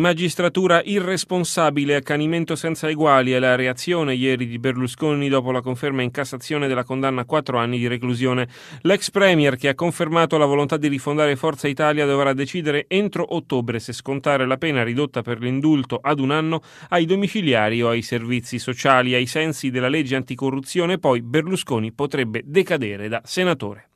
Magistratura irresponsabile, accanimento senza eguali è la reazione ieri di Berlusconi dopo la conferma in Cassazione della condanna a quattro anni di reclusione. L'ex Premier, che ha confermato la volontà di rifondare Forza Italia, dovrà decidere entro ottobre se scontare la pena ridotta per l'indulto ad un anno ai domiciliari o ai servizi sociali. Ai sensi della legge anticorruzione, poi Berlusconi potrebbe decadere da senatore.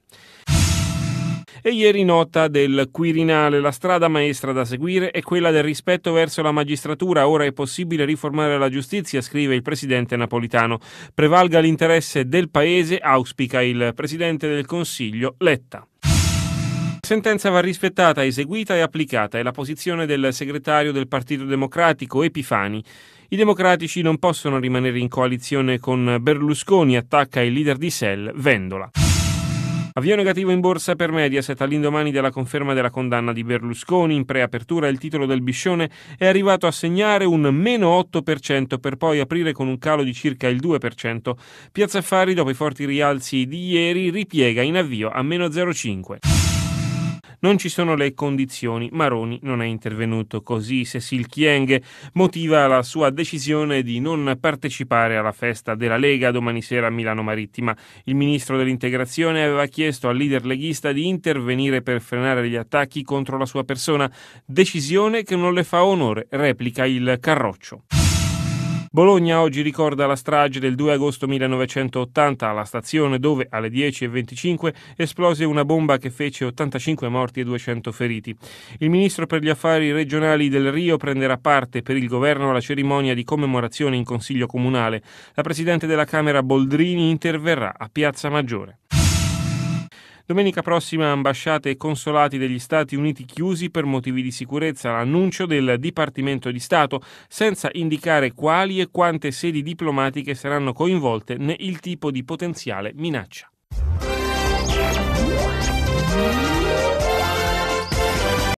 E ieri nota del Quirinale, la strada maestra da seguire è quella del rispetto verso la magistratura, ora è possibile riformare la giustizia, scrive il presidente napolitano. Prevalga l'interesse del paese, auspica il presidente del Consiglio Letta. La sentenza va rispettata, eseguita e applicata, è la posizione del segretario del Partito Democratico Epifani. I democratici non possono rimanere in coalizione con Berlusconi, attacca il leader di Sell, Vendola. Avvio negativo in borsa per Mediaset all'indomani della conferma della condanna di Berlusconi. In preapertura il titolo del Biscione è arrivato a segnare un meno 8% per poi aprire con un calo di circa il 2%. Piazza Affari, dopo i forti rialzi di ieri, ripiega in avvio a meno 0,5% non ci sono le condizioni, Maroni non è intervenuto. Così Cecil Chieng motiva la sua decisione di non partecipare alla festa della Lega domani sera a Milano Marittima. Il ministro dell'integrazione aveva chiesto al leader leghista di intervenire per frenare gli attacchi contro la sua persona, decisione che non le fa onore, replica il Carroccio. Bologna oggi ricorda la strage del 2 agosto 1980 alla stazione dove alle 10.25 esplose una bomba che fece 85 morti e 200 feriti. Il ministro per gli affari regionali del Rio prenderà parte per il governo alla cerimonia di commemorazione in Consiglio Comunale. La presidente della Camera Boldrini interverrà a Piazza Maggiore. Domenica prossima ambasciate e consolati degli Stati Uniti chiusi per motivi di sicurezza, l'annuncio del Dipartimento di Stato, senza indicare quali e quante sedi diplomatiche saranno coinvolte né il tipo di potenziale minaccia.